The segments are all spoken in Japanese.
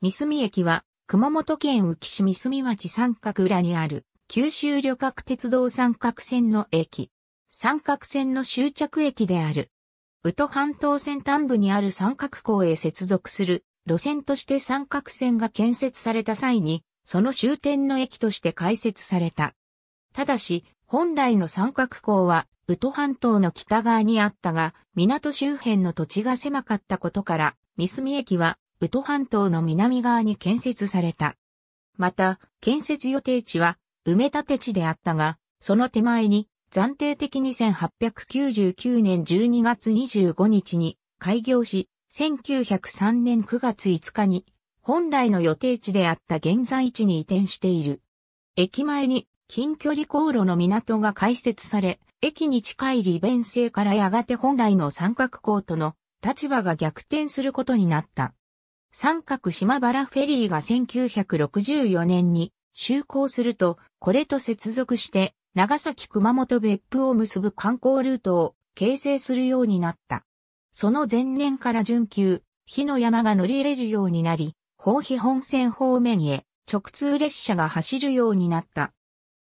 三隅駅は、熊本県宇城市三隅町三角裏にある、九州旅客鉄道三角線の駅。三角線の終着駅である。宇都半島先端部にある三角港へ接続する路線として三角線が建設された際に、その終点の駅として開設された。ただし、本来の三角港は、宇都半島の北側にあったが、港周辺の土地が狭かったことから、三隅駅はウト半島の南側に建設された。また、建設予定地は埋め立て地であったが、その手前に暫定的に1899年12月25日に開業し、1903年9月5日に本来の予定地であった現在地に移転している。駅前に近距離航路の港が開設され、駅に近い利便性からやがて本来の三角港との立場が逆転することになった。三角島原フェリーが1964年に就航すると、これと接続して、長崎熊本別府を結ぶ観光ルートを形成するようになった。その前年から準急、火の山が乗り入れるようになり、宝庇本線方面へ直通列車が走るようになった。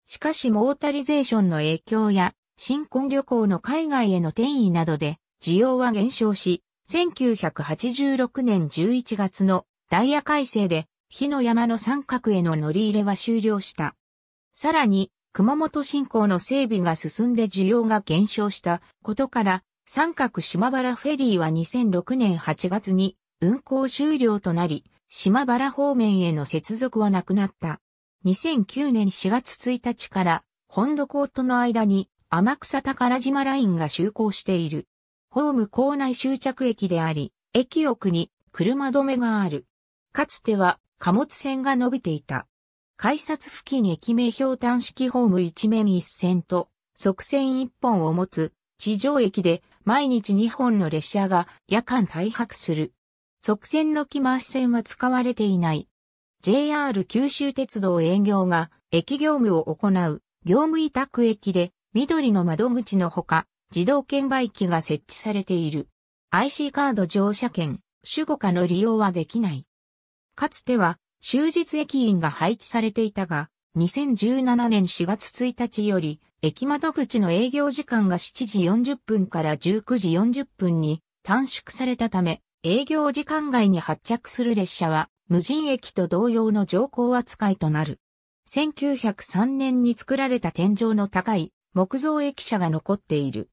しかしモータリゼーションの影響や、新婚旅行の海外への転移などで、需要は減少し、1986年11月のダイヤ改正で、火の山の三角への乗り入れは終了した。さらに、熊本振興の整備が進んで需要が減少したことから、三角島原フェリーは2006年8月に運行終了となり、島原方面への接続はなくなった。2009年4月1日から本土港との間に天草宝島ラインが就航している。ホーム構内終着駅であり、駅奥に車止めがある。かつては貨物線が伸びていた。改札付近駅名標端式ホーム一面一線と側線一本を持つ地上駅で毎日2本の列車が夜間大泊する。側線の木回し線は使われていない。JR 九州鉄道営業が駅業務を行う業務委託駅で緑の窓口のほか自動券売機が設置されている。IC カード乗車券、主語化の利用はできない。かつては、終日駅員が配置されていたが、2017年4月1日より、駅窓口の営業時間が7時40分から19時40分に短縮されたため、営業時間外に発着する列車は、無人駅と同様の乗降扱いとなる。1903年に作られた天井の高い木造駅舎が残っている。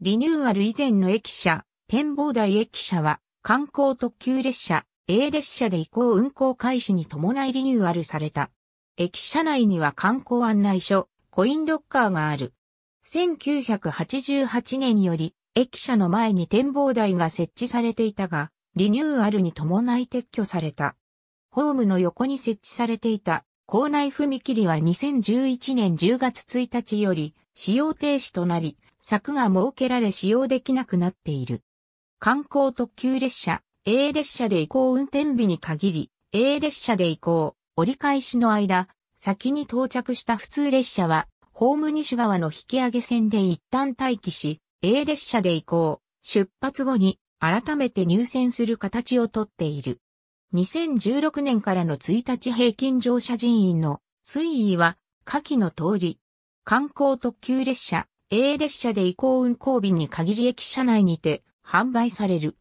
リニューアル以前の駅舎、展望台駅舎は、観光特急列車、A 列車で移行運行開始に伴いリニューアルされた。駅舎内には観光案内所、コインロッカーがある。1988年より、駅舎の前に展望台が設置されていたが、リニューアルに伴い撤去された。ホームの横に設置されていた、校内踏切は2011年10月1日より、使用停止となり、柵が設けられ使用できなくなっている。観光特急列車、A 列車で行こう運転日に限り、A 列車で行こう折り返しの間、先に到着した普通列車は、ホーム西側の引き上げ線で一旦待機し、A 列車で行こう出発後に改めて入線する形をとっている。2016年からの1日平均乗車人員の推移は下記の通り、観光特急列車 A 列車で移行運行日に限り駅舎内にて販売される。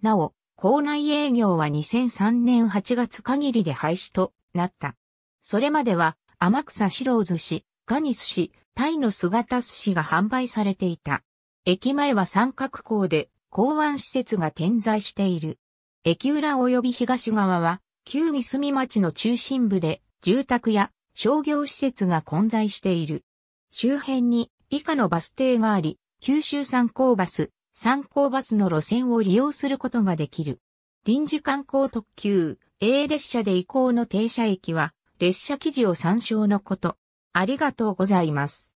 なお、校内営業は2003年8月限りで廃止となった。それまでは、天草白寿司、ガニス市、タイの姿寿司が販売されていた。駅前は三角港で港湾施設が点在している。駅裏及び東側は、旧三住町の中心部で住宅や商業施設が混在している。周辺に以下のバス停があり、九州三考バス、三考バスの路線を利用することができる。臨時観光特急 A 列車で移行の停車駅は列車記事を参照のこと。ありがとうございます。